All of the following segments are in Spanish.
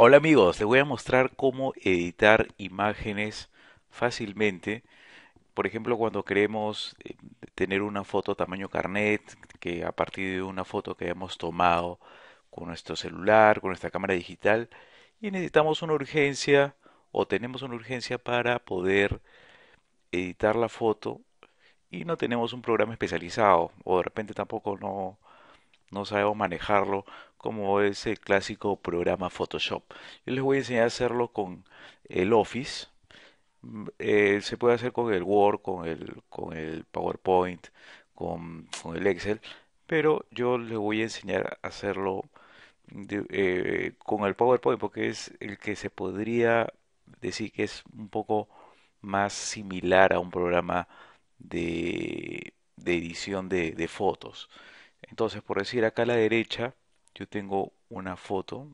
Hola amigos, les voy a mostrar cómo editar imágenes fácilmente. Por ejemplo, cuando queremos eh, tener una foto tamaño carnet, que a partir de una foto que hemos tomado con nuestro celular, con nuestra cámara digital, y necesitamos una urgencia o tenemos una urgencia para poder editar la foto y no tenemos un programa especializado o de repente tampoco no, no sabemos manejarlo como ese clásico programa Photoshop. Yo les voy a enseñar a hacerlo con el Office. Mm, eh, se puede hacer con el Word, con el, con el PowerPoint, con, el Excel, pero yo les voy a enseñar a hacerlo eh, con el PowerPoint porque es el que se podría decir que es un poco más similar a un programa de, edición de fotos. Entonces, por decir acá a la derecha, yo tengo una foto,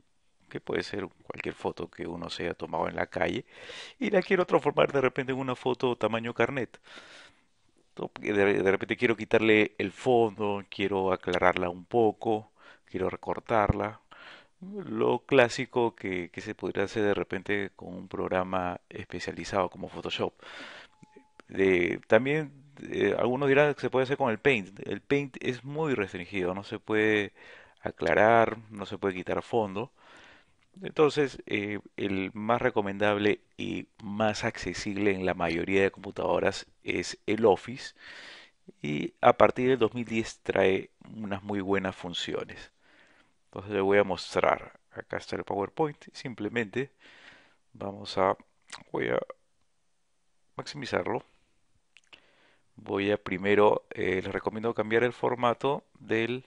que puede ser cualquier foto que uno se haya tomado en la calle, y la quiero transformar de repente en una foto tamaño carnet. De repente quiero quitarle el fondo, quiero aclararla un poco, quiero recortarla. Lo clásico que, se podría hacer de repente con un programa especializado como Photoshop. también eh, algunos dirán que se puede hacer con el paint. El paint es muy restringido, no se puede aclarar, no se puede quitar fondo. Entonces, eh, el más recomendable y más accesible en la mayoría de computadoras es el Office. Y a partir del 2010 trae unas muy buenas funciones. Entonces, le voy a mostrar. Acá está el PowerPoint. Simplemente vamos Voy a maximizarlo voy a primero, eh, les recomiendo cambiar el formato del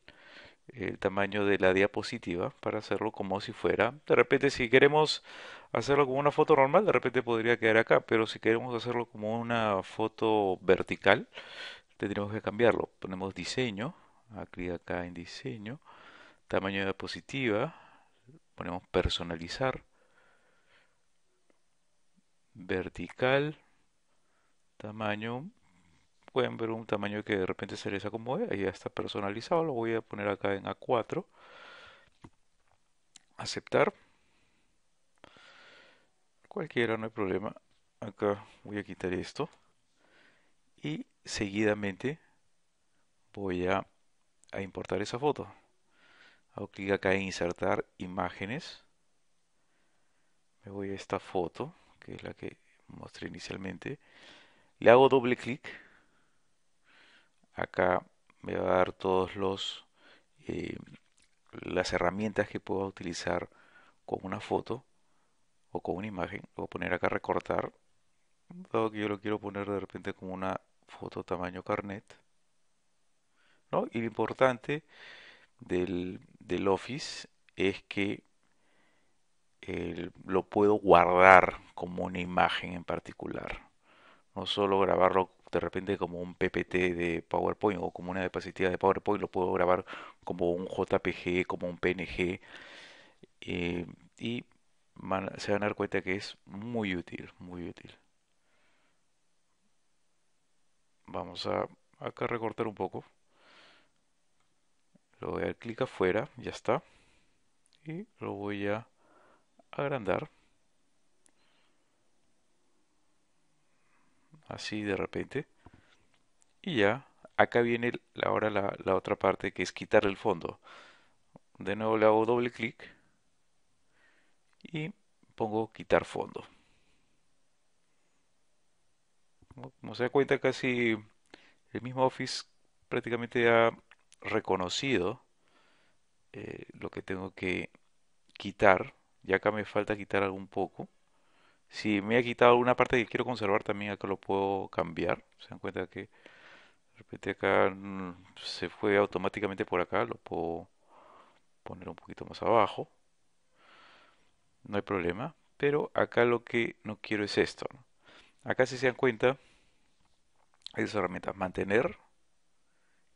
tamaño de la diapositiva para hacerlo como si fuera. De repente si queremos hacerlo como una foto normal, de repente podría quedar acá, pero si queremos hacerlo como una foto vertical, tendríamos que cambiarlo. Ponemos diseño, clic acá en diseño, tamaño de diapositiva, ponemos personalizar, vertical, tamaño pueden ver un tamaño que de repente se les acomode. Ahí ya está personalizado. Lo voy a poner acá en A4. Aceptar. Cualquiera, no hay problema. Acá voy a quitar esto. Y seguidamente voy a, importar esa foto. Hago clic acá en insertar imágenes. Me voy a esta foto, que es la que mostré inicialmente. Le hago doble clic acá me va a dar todos los eh, las herramientas que puedo utilizar con una foto o con una imagen lo voy a poner acá recortar dado que yo lo quiero poner de repente como una foto tamaño carnet y lo importante del, office es que lo puedo guardar como una imagen en particular no solo grabarlo de repente como un PPT de PowerPoint o como una diapositiva de PowerPoint, lo puedo grabar como un JPG, como un PNG. Eh, y se van a dar cuenta que es muy útil, muy útil. Vamos a acá recortar un poco. Lo voy a dar clic afuera, ya está. Y lo voy a agrandar. así de repente. Y ya, acá viene ahora la, otra parte que es quitar el fondo. De nuevo le hago doble clic y pongo quitar fondo. Como se da cuenta, casi el mismo Office prácticamente ha reconocido eh, lo que tengo que quitar. Ya acá me falta quitar algún poco. Si me ha quitado una parte que quiero conservar, también acá lo puedo cambiar. Se dan cuenta que de repente acá mm, se fue automáticamente por acá. Lo puedo poner un poquito más abajo. No hay problema. Pero acá lo que no quiero es esto. Acá si se dan cuenta, hay dos herramientas. Mantener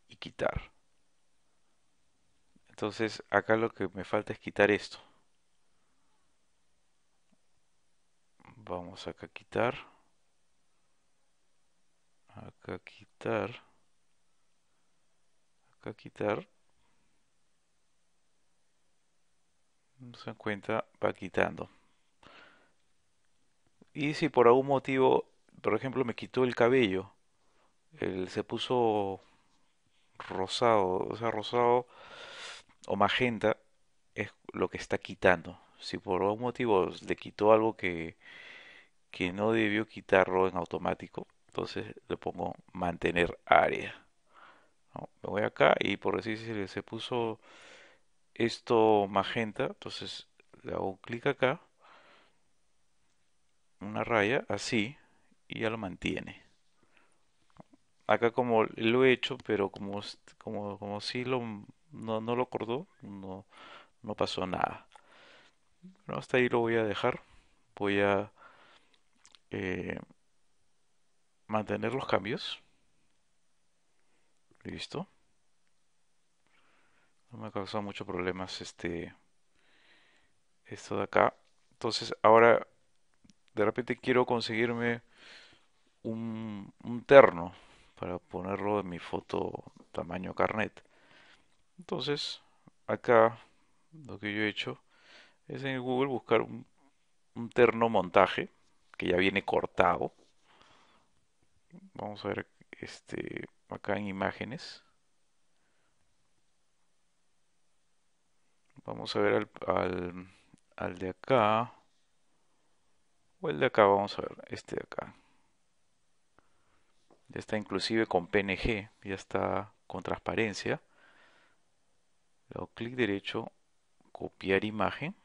y quitar. Entonces acá lo que me falta es quitar esto. vamos acá a quitar acá a quitar acá a quitar no se cuenta va quitando y si por algún motivo por ejemplo me quitó el cabello él se puso rosado o sea rosado o magenta es lo que está quitando si por algún motivo le quitó algo que que no debió quitarlo en automático. Entonces le pongo mantener área. me voy acá y por decir si se puso esto magenta, entonces le hago clic acá, una raya así y ya lo mantiene. Acá como lo he hecho, pero como, como, como si lo, no, no lo acordó, no, no pasó nada. hasta ahí lo voy a dejar. Voy a eh, mantener los cambios. Listo. No me ha causado muchos problemas este esto de acá. Entonces ahora de repente quiero conseguirme un, terno para ponerlo en mi foto tamaño carnet. Entonces acá lo que yo he hecho es en Google buscar un, un terno montaje que ya viene cortado. Vamos a ver este acá en imágenes. Vamos a ver al, al de acá. O el de acá, vamos a ver. Este de acá. Ya está inclusive con PNG. Ya está con transparencia. Le doy clic derecho. Copiar imagen.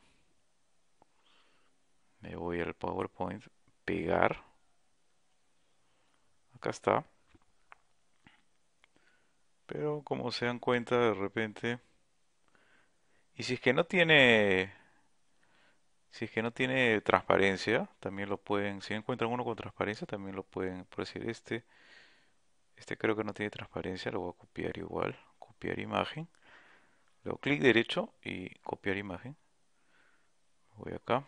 Me voy al PowerPoint pegar. Acá está. Pero como se dan cuenta de repente... Y si es que no tiene... Si es que no tiene transparencia, también lo pueden... Si encuentran uno con transparencia, también lo pueden... Por decir, este... Este creo que no tiene transparencia, lo voy a copiar igual. Copiar imagen. Le clic derecho y copiar imagen. Voy acá.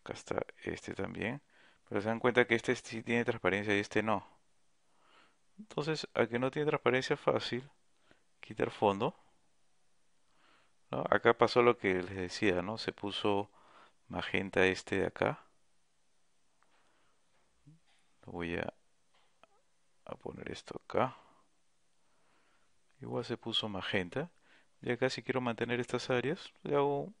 Acá está este también. Pero se dan cuenta que este sí tiene transparencia y este no. Entonces, a que no tiene transparencia fácil, quitar fondo. ¿No? Acá pasó lo que les decía, ¿no? Se puso magenta este de acá. voy a, a poner esto acá. Igual se puso magenta. Y acá si quiero mantener estas áreas, le hago...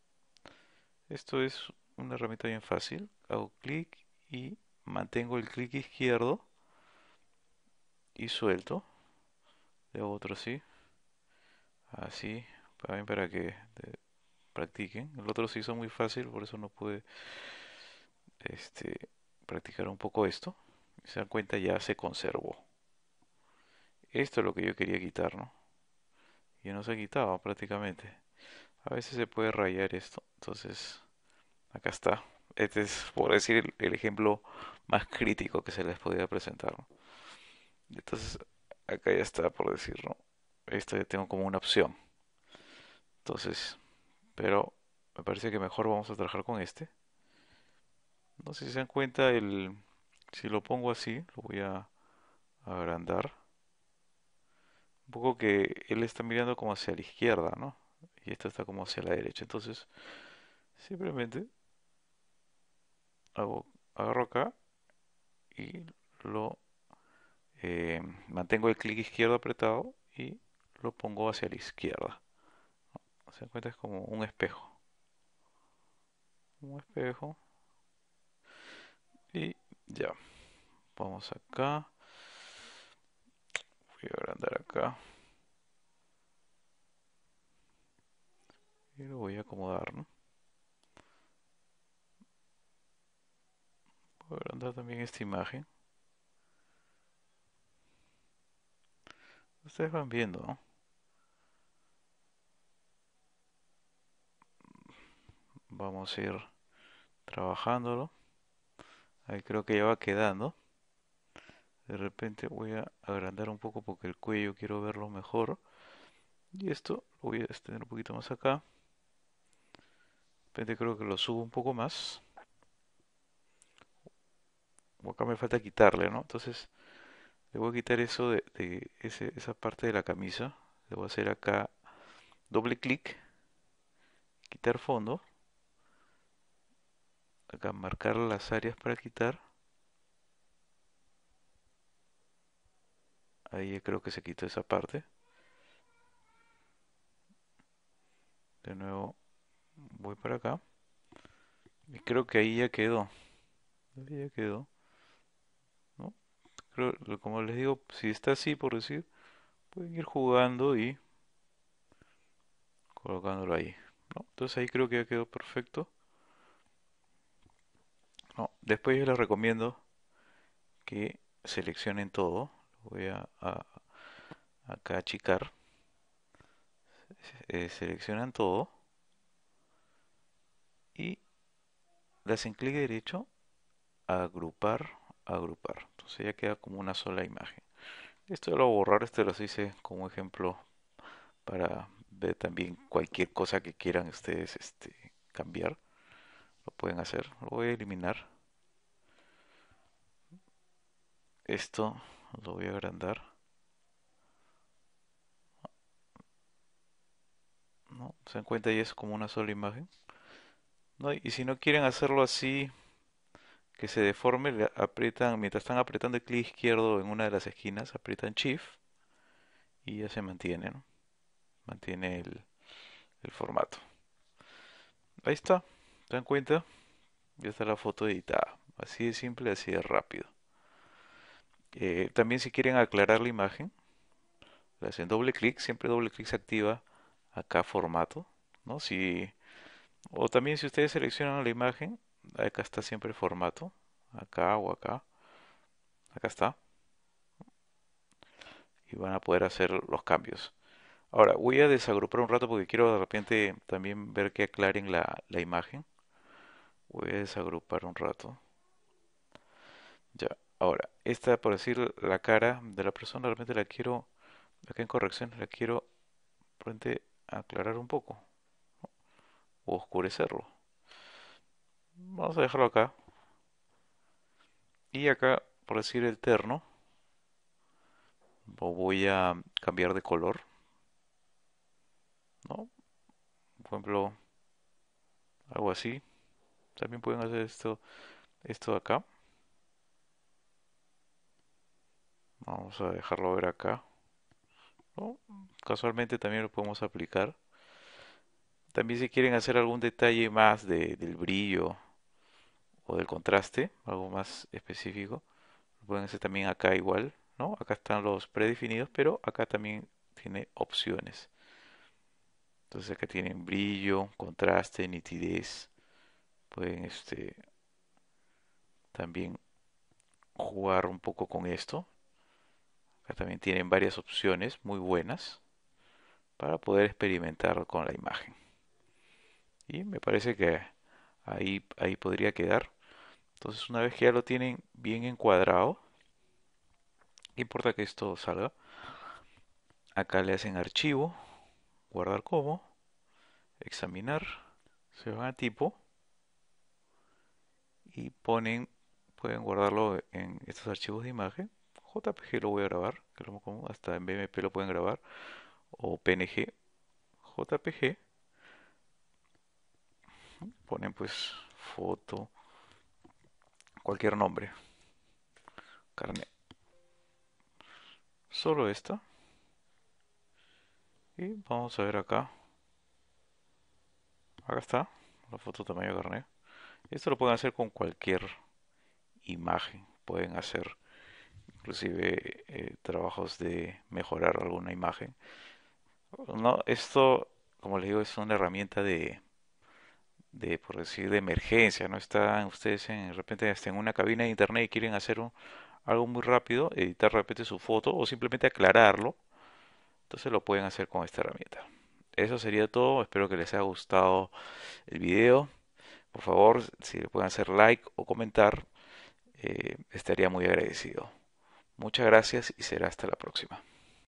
Esto es una herramienta bien fácil. Hago clic y mantengo el clic izquierdo y suelto. De otro así. Así, para que eh, practiquen. El otro sí hizo muy fácil, por eso no pude este, practicar un poco esto. Se dan cuenta, ya se conservó. Esto es lo que yo quería quitar, ¿no? Y no se quitaba prácticamente. A veces se puede rayar esto, entonces Acá está. Este es, por decir, el, ejemplo más crítico que se les podía presentar. Entonces, acá ya está, por decirlo. este tengo como una opción. Entonces, pero me parece que mejor vamos a trabajar con este. No sé si se dan cuenta, el, si lo pongo así, lo voy a agrandar. Un poco que él está mirando como hacia la izquierda, ¿no? Y esto está como hacia la derecha. Entonces, simplemente agarro acá y lo eh, mantengo el clic izquierdo apretado y lo pongo hacia la izquierda. Se encuentra es como un espejo. Un espejo. Y ya. Vamos acá. Voy a agrandar acá. Y lo voy a acomodar, ¿no? A también esta imagen. Ustedes van viendo, ¿no? Vamos a ir trabajándolo. Ahí creo que ya va quedando. De repente voy a agrandar un poco porque el cuello quiero verlo mejor. Y esto lo voy a extender un poquito más acá. De repente creo que lo subo un poco más acá me falta quitarle, ¿no? Entonces le voy a quitar eso de, esa parte de la camisa. Le voy a hacer acá doble clic, quitar fondo. Acá marcar las áreas para quitar. Ahí creo que se quitó esa parte. De nuevo voy para acá. Y creo que ahí ya quedó. Ahí ya quedó como les digo, si está así por decir, pueden ir jugando y colocándolo ahí. Entonces ahí creo que ya quedó perfecto. después yo les recomiendo que seleccionen todo. voy a, a achicar. seleccionan todo y le hacen clic derecho agrupar, agrupar se ya queda como una sola imagen. Esto lo voy a borrar, este lo hice como ejemplo para ver también cualquier cosa que quieran ustedes este, cambiar. Lo pueden hacer. Lo voy a eliminar. Esto lo voy a agrandar. ¿No? ¿Se dan cuenta? Ya es como una sola imagen. Y si no quieren hacerlo así, que se deforme, le aprietan, mientras están apretando el clic izquierdo en una de las esquinas, aprietan Shift y ya se mantiene, Mantiene el, formato. Ahí está, ¿se dan cuenta? Ya está la foto editada. Así de simple, así de rápido. Eh, también si quieren aclarar la imagen, le hacen doble clic, siempre doble clic se activa acá formato, ¿no? Si, o también si ustedes seleccionan la imagen, acá está siempre el formato, acá o acá, acá está. Y van a poder hacer los cambios. Ahora, voy a desagrupar un rato porque quiero de repente también ver que aclaren la, imagen. Voy a desagrupar un rato. Ya, ahora, esta por decir la cara de la persona realmente la quiero, acá en corrección la quiero, repente aclarar un poco. O oscurecerlo vamos a dejarlo acá. Y acá, por decir el terno, voy a cambiar de color. ¿No? Por ejemplo, algo así. También pueden hacer esto, esto acá. Vamos a dejarlo ver acá. ¿No? Casualmente también lo podemos aplicar. También si quieren hacer algún detalle más de, del brillo, del contraste, algo más específico. pueden hacer también acá igual, ¿no? Acá están los predefinidos, pero acá también tiene opciones. Entonces acá tienen brillo, contraste, nitidez. Pueden este también jugar un poco con esto. Acá también tienen varias opciones muy buenas para poder experimentar con la imagen. Y me parece que ahí, ahí podría quedar. Entonces una vez que ya lo tienen bien encuadrado, importa que esto salga, acá le hacen archivo, guardar como, examinar, se van a tipo y ponen, pueden guardarlo en estos archivos de imagen, JPG lo voy a grabar, que hasta en BMP lo pueden grabar, o PNG, JPG, ponen pues foto, cualquier nombre. Carne. Solo esta. Y vamos a ver acá. Acá está. La foto tamaño carne. Esto lo pueden hacer con cualquier imagen. Pueden hacer inclusive eh, trabajos de mejorar alguna imagen. No, esto, como les digo, es una herramienta de de por decir de emergencia, no están ustedes en, repente en una cabina de internet y quieren hacer algo muy rápido, editar de repente su foto o simplemente aclararlo, entonces lo pueden hacer con esta herramienta. Eso sería todo, espero que les haya gustado el video. Por favor, si le pueden hacer like o comentar, eh, estaría muy agradecido. Muchas gracias y será hasta la próxima.